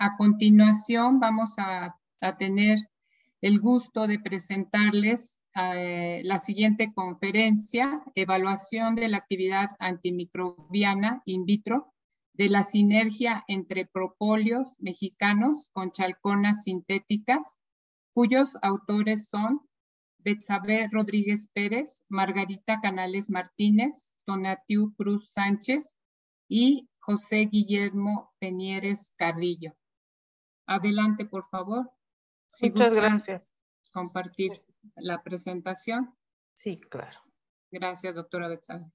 A continuación vamos a, tener el gusto de presentarles eh, la siguiente conferencia, evaluación de la actividad antimicrobiana in vitro, de la sinergia entre propóleos mexicanos con chalconas sintéticas, cuyos autores son Betsabe Rodríguez Pérez, Margarita Canales Martínez, Donatiu Cruz Sánchez y José Guillermo penieres Carrillo. Adelante, por favor. Muchas gracias. Compartir la presentación. Sí, claro. Gracias, doctora Betzal.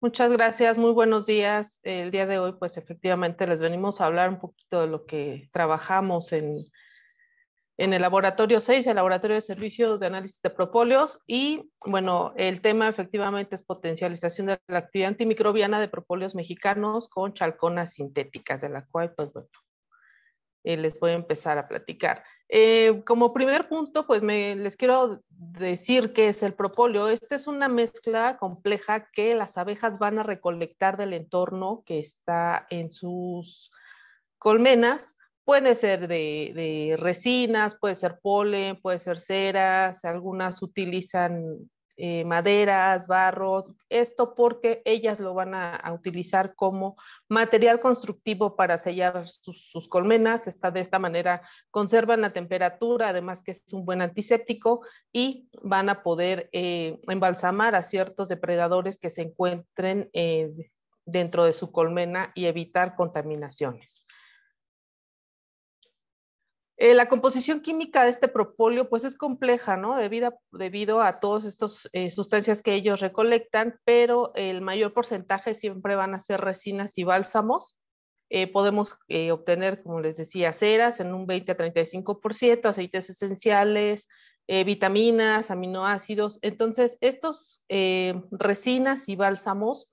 Muchas gracias, muy buenos días. El día de hoy, pues efectivamente les venimos a hablar un poquito de lo que trabajamos en, en el laboratorio 6, el laboratorio de servicios de análisis de propóleos. Y bueno, el tema efectivamente es potencialización de la actividad antimicrobiana de propóleos mexicanos con chalconas sintéticas, de la cual, pues bueno, eh, les voy a empezar a platicar. Eh, como primer punto, pues me, les quiero decir qué es el propóleo. Esta es una mezcla compleja que las abejas van a recolectar del entorno que está en sus colmenas. Puede ser de, de resinas, puede ser polen, puede ser ceras, algunas utilizan eh, maderas, barro, esto porque ellas lo van a, utilizar como material constructivo para sellar sus, colmenas. Está de esta manera conservan la temperatura, además que es un buen antiséptico y van a poder eh, embalsamar a ciertos depredadores que se encuentren eh, dentro de su colmena y evitar contaminaciones. Eh, la composición química de este propóleo pues es compleja, ¿no? Debido, a todas estas eh, sustancias que ellos recolectan, pero el mayor porcentaje siempre van a ser resinas y bálsamos. Eh, podemos obtener, como les decía, ceras en un 20 a 35%, aceites esenciales, vitaminas, aminoácidos. Entonces, estos resinas y bálsamos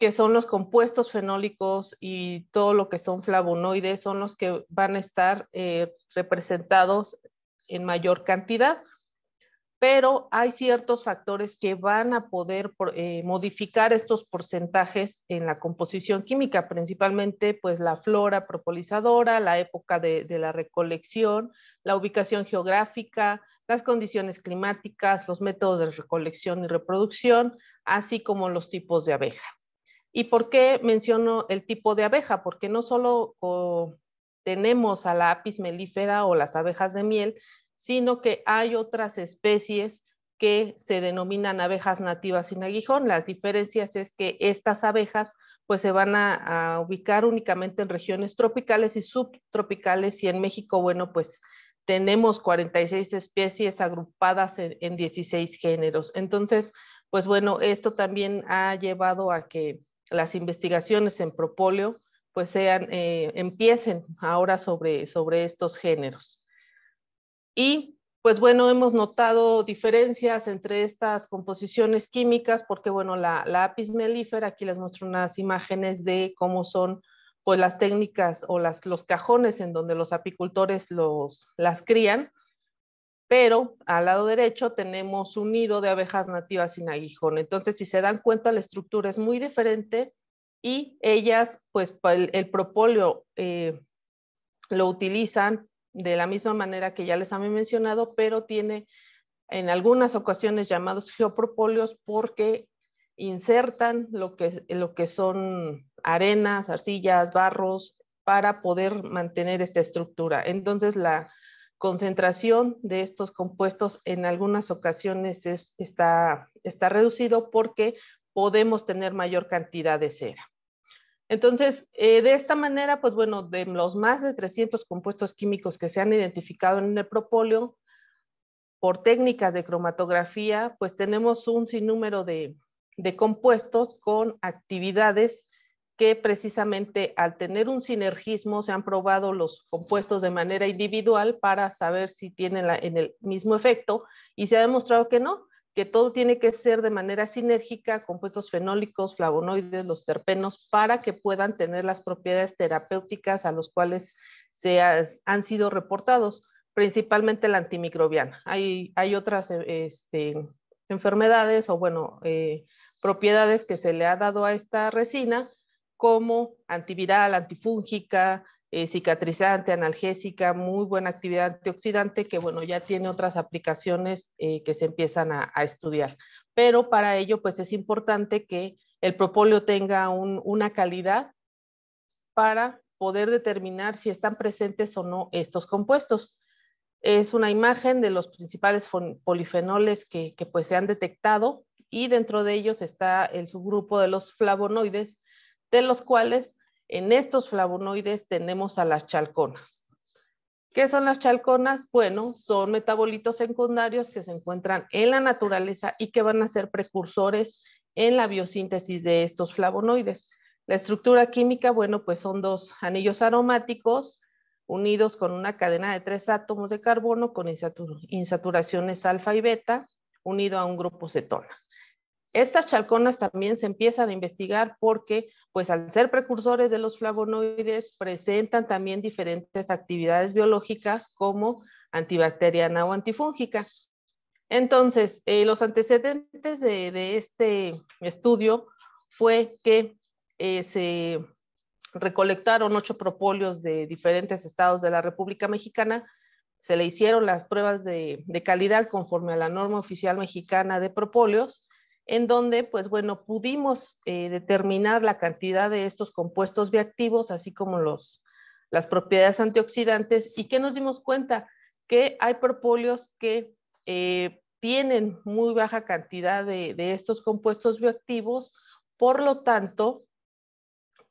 que son los compuestos fenólicos y todo lo que son flavonoides, son los que van a estar eh, representados en mayor cantidad. Pero hay ciertos factores que van a poder eh, modificar estos porcentajes en la composición química, principalmente pues la flora propolizadora, la época de la recolección, la ubicación geográfica, las condiciones climáticas, los métodos de recolección y reproducción, así como los tipos de abeja. ¿Y por qué menciono el tipo de abeja? Porque no solo tenemos a la apis melífera o las abejas de miel, sino que hay otras especies que se denominan abejas nativas sin aguijón. Las diferencias es que estas abejas pues se van a, ubicar únicamente en regiones tropicales y subtropicales y en México, bueno, pues tenemos 46 especies agrupadas en, en 16 géneros. Entonces, pues bueno, esto también ha llevado a que las investigaciones en propóleo pues sean, eh, empiecen ahora sobre, sobre estos géneros. Y pues bueno, hemos notado diferencias entre estas composiciones químicas, porque bueno, la, la, apis melífera, aquí les muestro unas imágenes de cómo son pues las técnicas o las, los cajones en donde los apicultores los, las crían, pero al lado derecho tenemos un nido de abejas nativas sin aguijón. Entonces, si se dan cuenta, la estructura es muy diferente y ellas, pues el, propolio propóleo eh, lo utilizan de la misma manera que ya les había mencionado, pero tiene en algunas ocasiones llamados geopropóleos porque insertan lo que, lo que son arenas, arcillas, barros para poder mantener esta estructura. Entonces la concentración de estos compuestos en algunas ocasiones está, está reducido porque podemos tener mayor cantidad de cera. Entonces, eh, de esta manera, pues bueno, de los más de 300 compuestos químicos que se han identificado en el propóleo, por técnicas de cromatografía, pues tenemos un sinnúmero de, de compuestos con actividades que precisamente al tener un sinergismo se han probado los compuestos de manera individual para saber si tienen en el mismo efecto y se ha demostrado que no, que todo tiene que ser de manera sinérgica, compuestos fenólicos, flavonoides, los terpenos, para que puedan tener las propiedades terapéuticas a los cuales se han sido reportados, principalmente la antimicrobiana. Hay, otras eh, este, enfermedades o, bueno, eh, propiedades que se le ha dado a esta resina como antiviral, antifúngica, eh, cicatrizante, analgésica, muy buena actividad antioxidante, que bueno, ya tiene otras aplicaciones eh, que se empiezan a, estudiar. Pero para ello, pues es importante que el propóleo tenga una calidad para poder determinar si están presentes o no estos compuestos. Es una imagen de los principales polifenoles que, que pues se han detectado y dentro de ellos está el subgrupo de los flavonoides, de los cuales en estos flavonoides tenemos a las chalconas. ¿Qué son las chalconas? Bueno, son metabolitos secundarios que se encuentran en la naturaleza y que van a ser precursores en la biosíntesis de estos flavonoides. La estructura química, bueno, pues son dos anillos aromáticos unidos con una cadena de tres átomos de carbono con insaturaciones alfa y beta, unido a un grupo cetona. Estas chalconas también se empiezan a investigar porque, pues al ser precursores de los flavonoides, presentan también diferentes actividades biológicas como antibacteriana o antifúngica. Entonces, eh, los antecedentes de, este estudio fue que eh, se recolectaron ocho propolios de diferentes estados de la República Mexicana, se le hicieron las pruebas de, de calidad conforme a la norma oficial mexicana de propóleos, en donde, pues bueno, pudimos eh, determinar la cantidad de estos compuestos bioactivos, así como los, las propiedades antioxidantes, y que nos dimos cuenta que hay propóleos que eh, tienen muy baja cantidad de, de estos compuestos bioactivos, por lo tanto,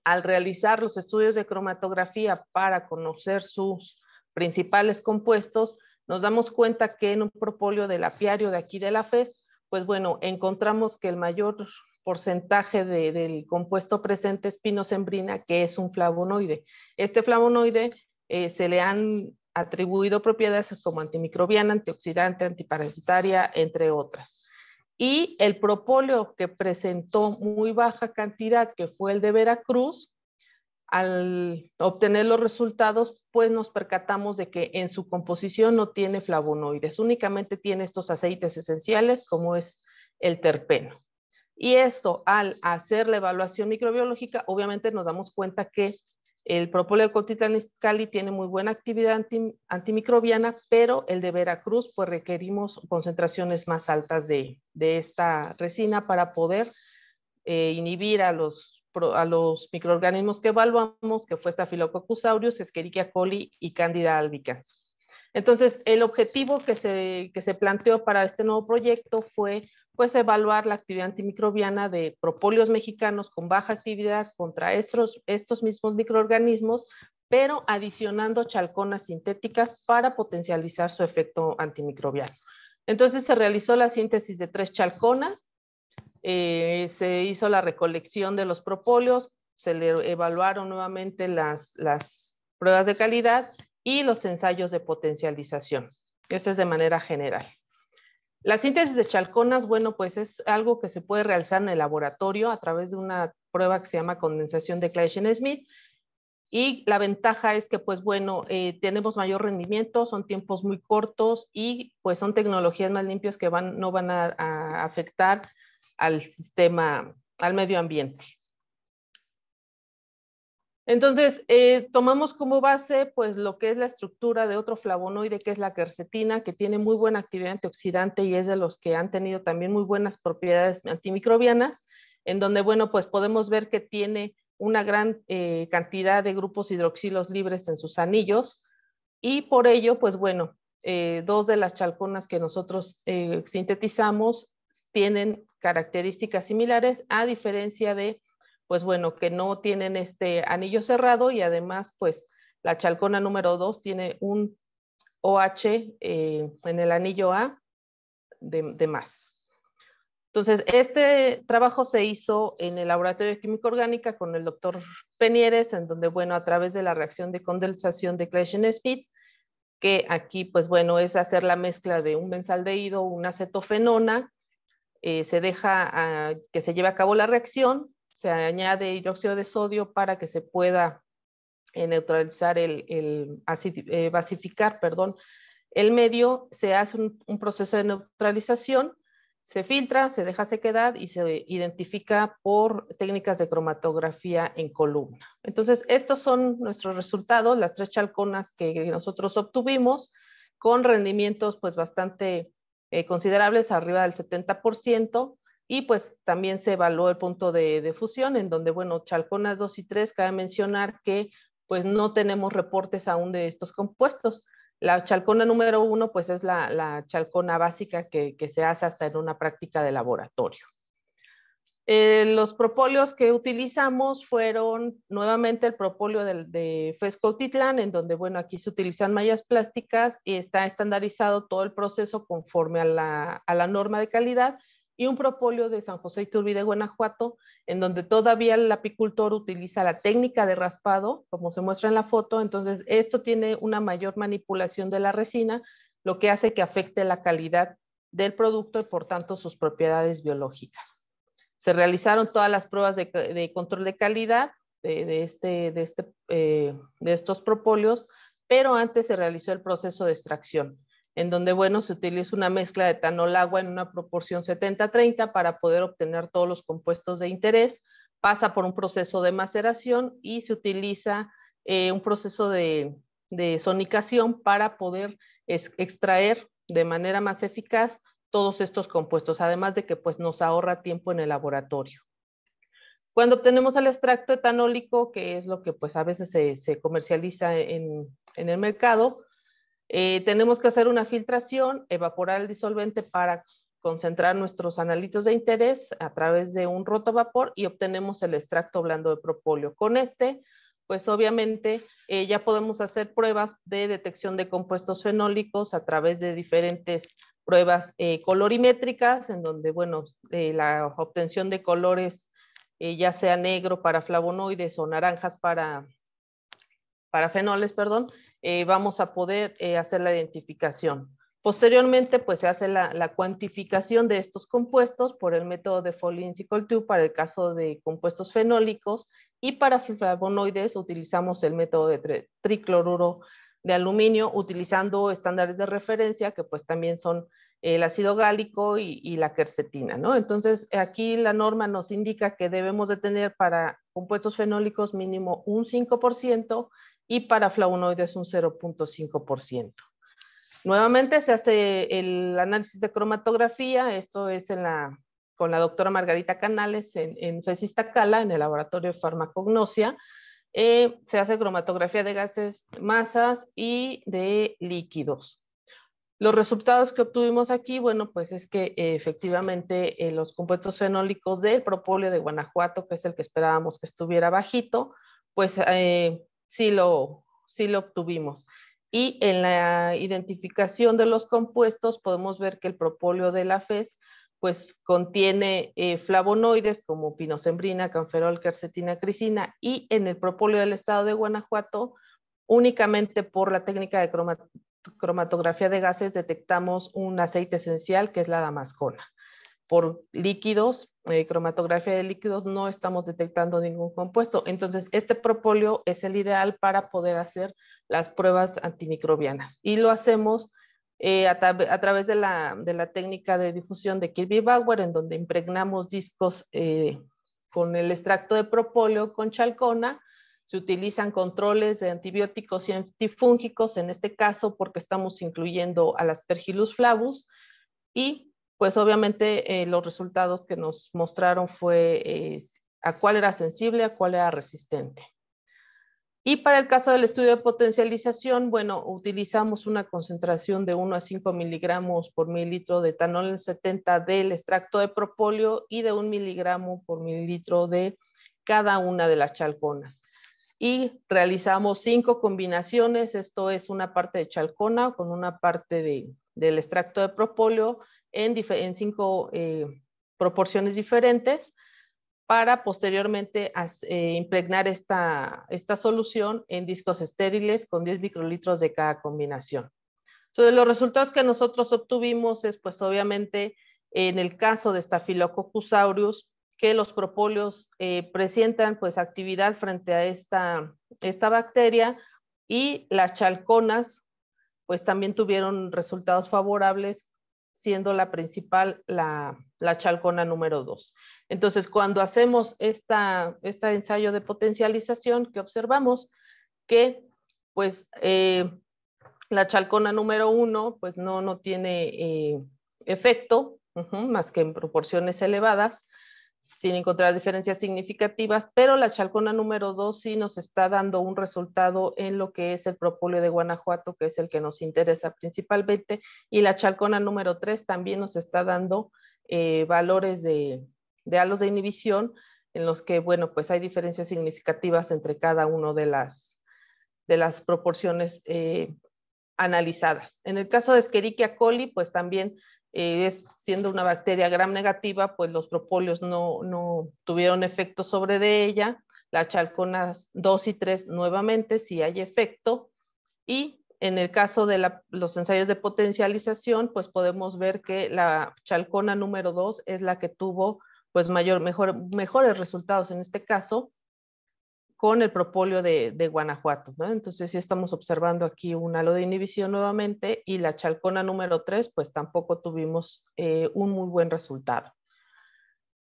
al realizar los estudios de cromatografía para conocer sus principales compuestos, nos damos cuenta que en un propóleo del apiario de aquí de la FES pues bueno, encontramos que el mayor porcentaje del compuesto presente es pinosembrina, que es un flavonoide. Este flavonoide eh, se le han atribuido propiedades como antimicrobiana, antioxidante, antiparasitaria, entre otras. Y el propóleo que presentó muy baja cantidad, que fue el de Veracruz, al obtener los resultados, pues nos percatamos de que en su composición no tiene flavonoides, únicamente tiene estos aceites esenciales como es el terpeno. Y esto, al hacer la evaluación microbiológica, obviamente nos damos cuenta que el propóleo de Cali tiene muy buena actividad antimicrobiana, pero el de Veracruz, pues requerimos concentraciones más altas de, esta resina para poder eh, inhibir a los a los microorganismos que evaluamos, que fue Staphylococcus aureus, Escherichia coli y Candida albicans. Entonces, el objetivo que se, planteó para este nuevo proyecto fue pues, evaluar la actividad antimicrobiana de propóleos mexicanos con baja actividad contra estos, estos mismos microorganismos, pero adicionando chalconas sintéticas para potencializar su efecto antimicrobiano. Entonces, se realizó la síntesis de tres chalconas, eh, se hizo la recolección de los propóleos, se le evaluaron nuevamente las, pruebas de calidad y los ensayos de potencialización. eso es de manera general. La síntesis de chalconas, bueno, pues es algo que se puede realizar en el laboratorio a través de una prueba que se llama condensación de Claisen-Smith. Y la ventaja es que, pues bueno, eh, tenemos mayor rendimiento, son tiempos muy cortos y pues son tecnologías más limpias que van, no van a afectar al sistema, al medio ambiente. Entonces, eh, tomamos como base pues lo que es la estructura de otro flavonoide, que es la quercetina, que tiene muy buena actividad antioxidante y es de los que han tenido también muy buenas propiedades antimicrobianas, en donde, bueno, pues podemos ver que tiene una gran eh, cantidad de grupos hidroxilos libres en sus anillos y por ello, pues bueno, eh, dos de las chalconas que nosotros sintetizamos tienen características similares, a diferencia de, pues bueno, que no tienen este anillo cerrado y además, pues la chalcona número 2 tiene un OH en el anillo A de, más. Entonces, este trabajo se hizo en el Laboratorio de Química Orgánica con el doctor Penieres, en donde, bueno, a través de la reacción de condensación de Claisen-Speed, que aquí, pues bueno, es hacer la mezcla de un benzaldehído, una acetofenona, eh, se deja ah, que se lleve a cabo la reacción, se añade hidróxido de sodio para que se pueda eh, neutralizar el, eh, basificar, perdón, el medio, se hace un, proceso de neutralización, se filtra, se deja sequedad y se identifica por técnicas de cromatografía en columna. Entonces, estos son nuestros resultados, las tres chalconas que nosotros obtuvimos con rendimientos pues bastante eh, considerables, arriba del 70%, y pues también se evaluó el punto de, fusión, en donde, bueno, Chalconas 2 y 3, cabe mencionar que pues no tenemos reportes aún de estos compuestos. La chalcona número uno, pues es la, chalcona básica que, se hace hasta en una práctica de laboratorio. Eh, los propóleos que utilizamos fueron nuevamente el propóleo de, Fesco Titlán, en donde, bueno, aquí se utilizan mallas plásticas y está estandarizado todo el proceso conforme a la, norma de calidad, y un propóleo de San José de Guanajuato, en donde todavía el apicultor utiliza la técnica de raspado, como se muestra en la foto, entonces esto tiene una mayor manipulación de la resina, lo que hace que afecte la calidad del producto y por tanto sus propiedades biológicas. Se realizaron todas las pruebas de, control de calidad de, este, este, eh, estos propóleos, pero antes se realizó el proceso de extracción, en donde, bueno, se utiliza una mezcla de etanol-agua en una proporción 70-30 para poder obtener todos los compuestos de interés, pasa por un proceso de maceración y se utiliza eh, un proceso de, sonicación para poder extraer de manera más eficaz todos estos compuestos, además de que pues, nos ahorra tiempo en el laboratorio. Cuando obtenemos el extracto etanólico, que es lo que pues, a veces se, comercializa en, en, el mercado, eh, tenemos que hacer una filtración, evaporar el disolvente para concentrar nuestros analitos de interés a través de un roto vapor y obtenemos el extracto blando de propóleo. Con este, pues obviamente eh, ya podemos hacer pruebas de detección de compuestos fenólicos a través de diferentes pruebas eh, colorimétricas, en donde, bueno, eh, la obtención de colores, eh, ya sea negro para flavonoides o naranjas para, para fenoles, perdón, vamos a poder hacer la identificación. Posteriormente, pues se hace la, cuantificación de estos compuestos por el método de folin y para el caso de compuestos fenólicos y para flavonoides utilizamos el método de tricloruro de aluminio utilizando estándares de referencia que pues también son el ácido gálico y, la quercetina, ¿no? Entonces, aquí la norma nos indica que debemos de tener para compuestos fenólicos mínimo un 5% y para flavonoides un 0.5%. Nuevamente se hace el análisis de cromatografía, esto es con la doctora Margarita Canales en, en cala en el laboratorio de farmacognosia, eh, se hace cromatografía de gases, masas y de líquidos. Los resultados que obtuvimos aquí, bueno, pues es que eh, efectivamente eh, los compuestos fenólicos del propóleo de Guanajuato, que es el que esperábamos que estuviera bajito, pues eh, sí, lo, lo obtuvimos. Y en la identificación de los compuestos podemos ver que el propóleo de la FES pues contiene flavonoides como pinosembrina, canferol, quercetina, crisina y en el propolio del estado de Guanajuato únicamente por la técnica de, cromat cromatografía de gases detectamos un aceite esencial que es la damascona. Por líquidos, eh, cromatografía de líquidos, no estamos detectando ningún compuesto. Entonces, este propóleo es el ideal para poder hacer las pruebas antimicrobianas. Y lo hacemos eh, a, través de la, técnica de difusión de Kirby Bauer, en donde impregnamos discos eh, con el extracto de propóleo con chalcona se utilizan controles de antibióticos y antifúngicos, en este caso porque estamos incluyendo al aspergillus flavus y pues obviamente eh, los resultados que nos mostraron fue a cuál era sensible, a cuál era resistente. Y para el caso del estudio de potencialización, bueno, utilizamos una concentración de 1 a 5 miligramos por mililitro de etanol en 70 del extracto de propolio y de 1 miligramo por mililitro de cada una de las chalconas y realizamos cinco combinaciones. Esto es una parte de chalcona con una parte del extracto de propóleo en, cinco eh, proporciones diferentes para posteriormente eh, impregnar esta, esta solución en discos estériles con 10 microlitros de cada combinación. Entonces, los resultados que nosotros obtuvimos es, pues obviamente, en el caso de Staphylococcus aureus, que los propóleos eh, presentan pues actividad frente a esta, esta bacteria y las chalconas pues también tuvieron resultados favorables siendo la principal la, chalcona número 2. Entonces, cuando hacemos este ensayo de potencialización que observamos que pues eh, la chalcona número 1 pues no, no tiene eh, efecto, más que en proporciones elevadas, sin encontrar diferencias significativas, pero la chalcona número 2 sí nos está dando un resultado en lo que es el propóleo de Guanajuato, que es el que nos interesa principalmente, y la chalcona número 3 también nos está dando eh, valores de, de halos de inhibición en los que, bueno, pues hay diferencias significativas entre cada una de las, de las proporciones eh, analizadas. En el caso de Escherichia coli, pues también eh, siendo una bacteria gram negativa, pues los propóleos no, tuvieron efecto sobre de ella. la chalcona 2 y 3 nuevamente sí hay efecto. Y en el caso de los ensayos de potencialización, pues podemos ver que la chalcona número 2 es la que tuvo pues mayor, mejor, mejores resultados en este caso, con el propóleo de, Guanajuato. Entonces estamos observando aquí un halo de inhibición nuevamente y la chalcona número 3 pues tampoco tuvimos eh, un muy buen resultado.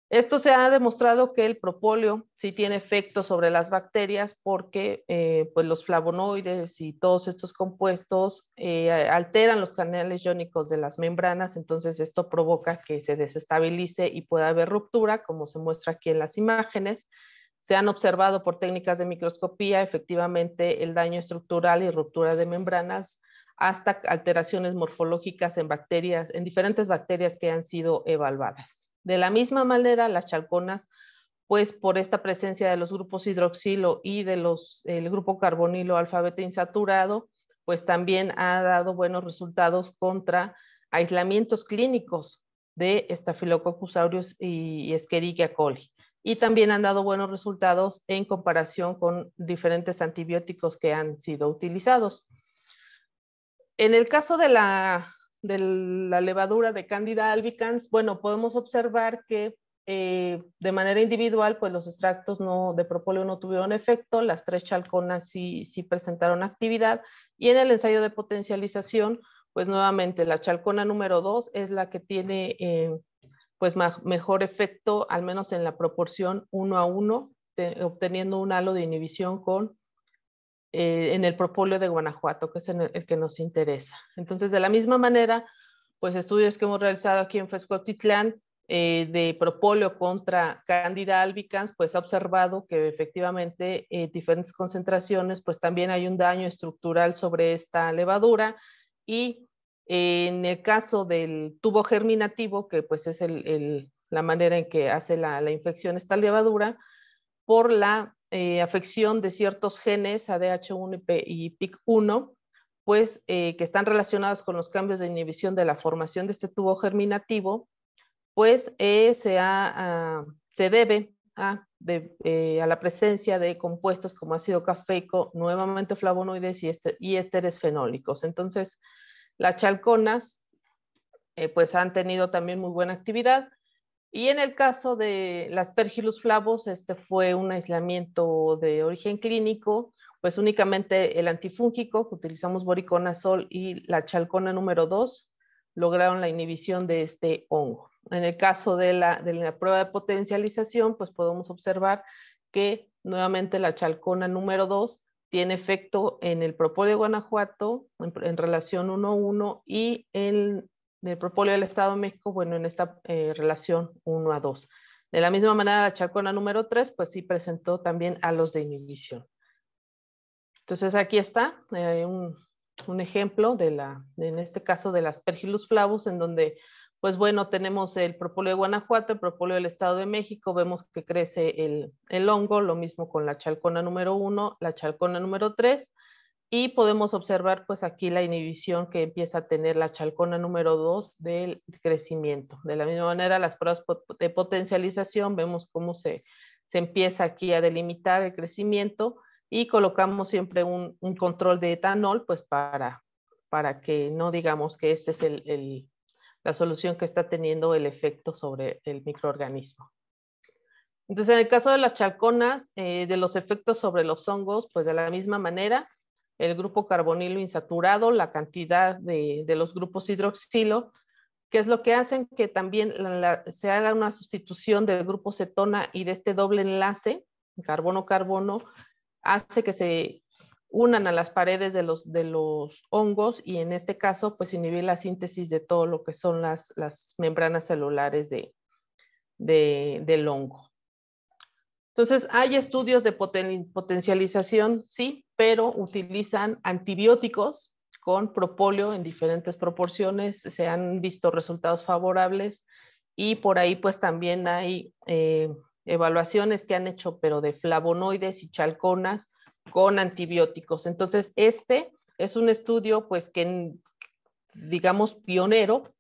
Esto se ha demostrado que el propóleo sí tiene efecto sobre las bacterias porque eh, pues los flavonoides y todos estos compuestos eh, alteran los canales iónicos de las membranas, entonces esto provoca que se desestabilice y pueda haber ruptura, como se muestra aquí en las imágenes. Se han observado por técnicas de microscopía efectivamente el daño estructural y ruptura de membranas hasta alteraciones morfológicas en bacterias, en diferentes bacterias que han sido evaluadas. De la misma manera, las chalconas, pues por esta presencia de los grupos hidroxilo y de los, el grupo carbonilo alfabeto insaturado, pues también ha dado buenos resultados contra aislamientos clínicos de Staphylococcus aureus y Escherichia coli y también han dado buenos resultados en comparación con diferentes antibióticos que han sido utilizados. En el caso de la, la levadura de Candida albicans, bueno, podemos observar que eh, de manera individual, pues los extractos no, de propóleo no tuvieron efecto, las tres chalconas sí, sí presentaron actividad y en el ensayo de potencialización, pues nuevamente la chalcona número dos es la que tiene eh, pues mejor efecto, al menos en la proporción uno a uno, obteniendo un halo de inhibición con eh, en el propóleo de Guanajuato, que es el, que nos interesa. Entonces, de la misma manera, pues estudios que hemos realizado aquí en Fescotitlán eh, de propóleo contra Candida albicans, pues ha observado que efectivamente eh, diferentes concentraciones, pues también hay un daño estructural sobre esta levadura y en el caso del tubo germinativo, que pues es la manera en que hace la, infección esta levadura, por la eh, afección de ciertos genes ADH1 y PIC1, pues eh, que están relacionados con los cambios de inhibición de la formación de este tubo germinativo, pues eh, ah, se, debe ah, a, la presencia de compuestos como ácido cafeico, nuevamente flavonoides y, este, y fenólicos. Entonces, las chalconas, eh, pues han tenido también muy buena actividad. Y en el caso de las pergilus flavos, este fue un aislamiento de origen clínico, pues únicamente el antifúngico, que utilizamos boriconazol y la chalcona número 2, lograron la inhibición de este hongo. En el caso de la, de la, prueba de potencialización, pues podemos observar que nuevamente la chalcona número 2 tiene efecto en el propóleo de Guanajuato en, relación 1-1 y en, el propóleo del Estado de México, bueno, en esta eh, relación 1 a 2. De la misma manera, la charcona número 3, pues sí presentó también a los de inhibición. Entonces aquí está eh, un, ejemplo de la, en este caso de las pergilus flavus, en donde pues bueno, tenemos el propóleo de Guanajuato, el propóleo del Estado de México, vemos que crece el, hongo, lo mismo con la chalcona número uno, la chalcona número 3, y podemos observar pues aquí la inhibición que empieza a tener la chalcona número 2 del crecimiento. De la misma manera, las pruebas de potencialización, vemos cómo se, se empieza aquí a delimitar el crecimiento y colocamos siempre un, control de etanol pues para, para que no digamos que este es el la solución que está teniendo el efecto sobre el microorganismo. Entonces, en el caso de las chalconas, eh, de los efectos sobre los hongos, pues de la misma manera, el grupo carbonilo insaturado, la cantidad de, los grupos hidroxilo, que es lo que hacen que también se haga una sustitución del grupo cetona y de este doble enlace, carbono-carbono, hace que se unan a las paredes de los, de los hongos y en este caso pues inhibir la síntesis de todo lo que son las, membranas celulares de, de, del hongo. Entonces, hay estudios de potencialización, sí, pero utilizan antibióticos con propóleo en diferentes proporciones, se han visto resultados favorables y por ahí pues también hay eh, evaluaciones que han hecho, pero de flavonoides y chalconas, con antibióticos. Entonces, este es un estudio, pues, que digamos pionero,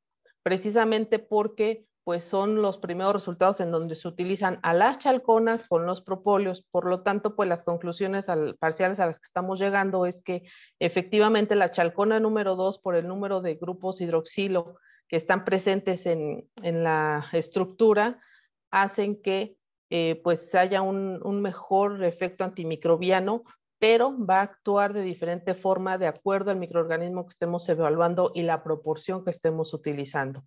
precisamente porque pues son los primeros resultados en donde se utilizan a las chalconas con los propóleos. Por lo tanto, pues las conclusiones parciales a las que estamos llegando es que efectivamente la chalcona número 2 por el número de grupos hidroxilo que están presentes en, en la estructura hacen que eh, pues haya un, mejor efecto antimicrobiano, pero va a actuar de diferente forma de acuerdo al microorganismo que estemos evaluando y la proporción que estemos utilizando.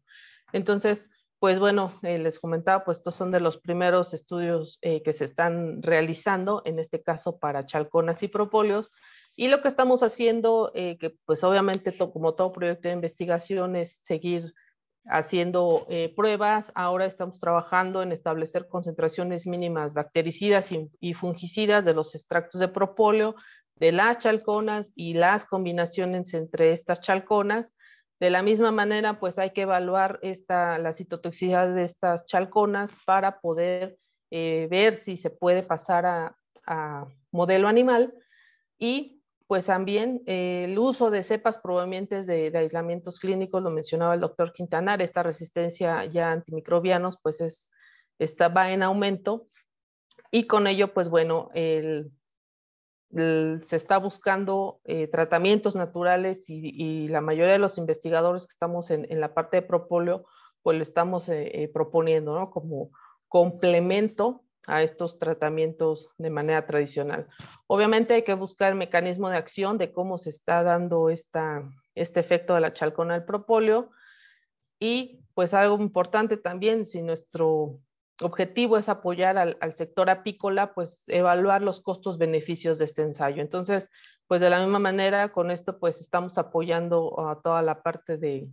Entonces, pues bueno, eh, les comentaba, pues estos son de los primeros estudios eh, que se están realizando, en este caso para chalconas y propóleos. Y lo que estamos haciendo, que pues obviamente como todo proyecto de investigación es seguir haciendo eh, pruebas. Ahora estamos trabajando en establecer concentraciones mínimas bactericidas y, fungicidas de los extractos de propóleo, de las chalconas y las combinaciones entre estas chalconas. De la misma manera, pues hay que evaluar esta, la citotoxicidad de estas chalconas para poder eh, ver si se puede pasar a, a modelo animal. Y pues también eh, el uso de cepas provenientes de, aislamientos clínicos, lo mencionaba el doctor Quintanar, esta resistencia ya antimicrobianos, pues es, va en aumento y con ello, pues bueno, se está buscando eh, tratamientos naturales y, la mayoría de los investigadores que estamos en, la parte de propóleo, pues lo estamos eh, proponiendo, Como complemento a estos tratamientos de manera tradicional. Obviamente hay que buscar el mecanismo de acción de cómo se está dando esta, este efecto de la chalcona al propóleo y pues algo importante también, si nuestro objetivo es apoyar al, sector apícola, pues evaluar los costos-beneficios de este ensayo. Entonces, pues de la misma manera, con esto pues estamos apoyando a toda la parte de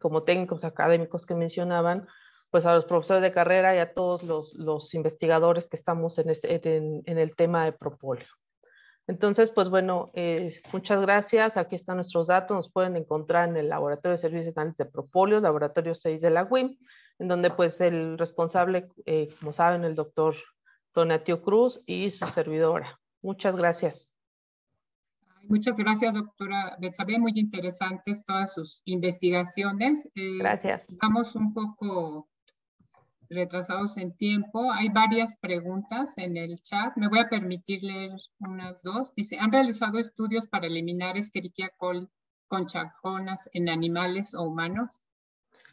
como técnicos académicos que mencionaban, pues a los profesores de carrera y a todos los, los investigadores que estamos en, este, en, el tema de propóleo. Entonces, pues bueno, eh, muchas gracias. Aquí están nuestros datos. Nos pueden encontrar en el Laboratorio de Servicios de Análisis de Propóleo, Laboratorio 6 de la UIM, en donde pues el responsable, eh, como saben, el doctor Donatio Cruz y su servidora. Muchas gracias. Muchas gracias, doctora Betsabe. Muy interesantes todas sus investigaciones. Eh, gracias. Vamos un poco retrasados en tiempo. Hay varias preguntas en el chat. Me voy a permitir leer unas dos. Dice, ¿han realizado estudios para eliminar Escherichia coli con chaconas en animales o humanos?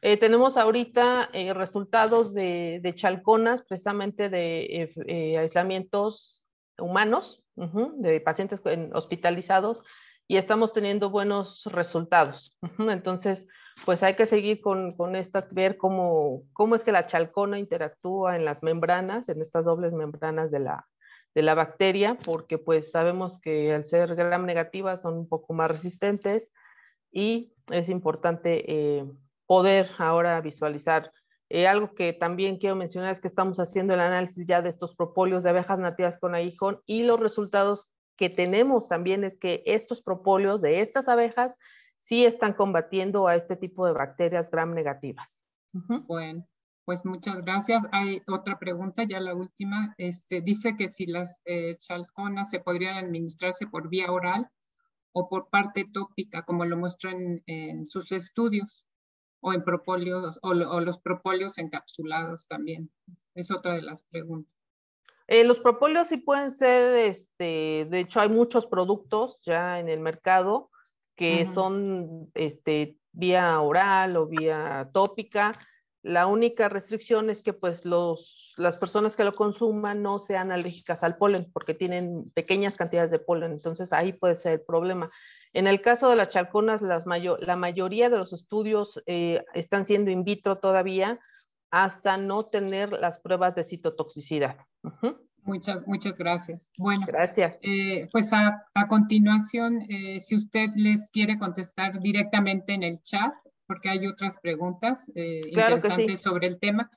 Eh, tenemos ahorita eh, resultados de, de, chalconas, precisamente de eh, aislamientos humanos, de pacientes hospitalizados, y estamos teniendo buenos resultados. entonces, pues hay que seguir con, con esto, ver cómo, es que la chalcona interactúa en las membranas, en estas dobles membranas de la, bacteria, porque pues sabemos que al ser gram negativas son un poco más resistentes y es importante eh, poder ahora visualizar. Eh, algo que también quiero mencionar es que estamos haciendo el análisis ya de estos propóleos de abejas nativas con aguijón y los resultados que tenemos también es que estos propóleos de estas abejas sí están combatiendo a este tipo de bacterias gram negativas. Bueno, pues muchas gracias. Hay otra pregunta, ya la última. Este, dice que si las eh, chalconas se podrían administrarse por vía oral o por parte tópica, como lo muestran en, sus estudios, o en propóleos, o, los propóleos encapsulados también. Es otra de las preguntas. Eh, los propóleos sí pueden ser, este, de hecho hay muchos productos ya en el mercado que son este, vía oral o vía tópica. La única restricción es que pues los, las personas que lo consuman no sean alérgicas al polen porque tienen pequeñas cantidades de polen, entonces ahí puede ser el problema. En el caso de las chalconas, las la mayoría de los estudios eh, están siendo in vitro todavía hasta no tener las pruebas de citotoxicidad. Muchas, muchas gracias. Bueno, gracias. Eh, pues a, continuación, eh, si usted les quiere contestar directamente en el chat, porque hay otras preguntas eh, interesantes sobre el tema.